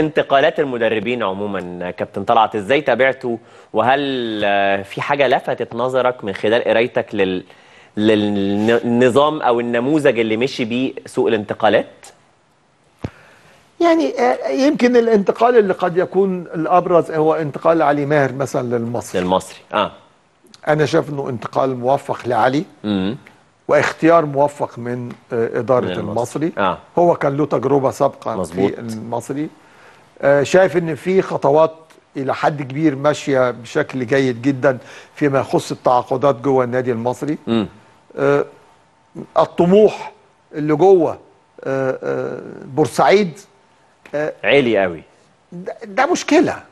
انتقالات المدربين عموما كابتن طلعت ازاي تابعته وهل آه، في حاجه لفتت نظرك من خلال قرايتك لل للنظام او النموذج اللي مشي بيه سوق الانتقالات؟ يعني آه، يمكن الانتقال اللي قد يكون الابرز هو انتقال علي ماهر مثلا للمصري للمصري اه انا شايف انه انتقال موفق لعلي امم واختيار موفق من آه، اداره من المصري, المصري. آه. هو كان له تجربه سابقه مزبوط. في المصري آه، شايف ان في خطوات الى حد كبير ماشيه بشكل جيد جدا فيما يخص التعاقدات جوه النادي المصري آه الطموح اللي جوه آه، آه، بورسعيد عالي قوي ده مشكله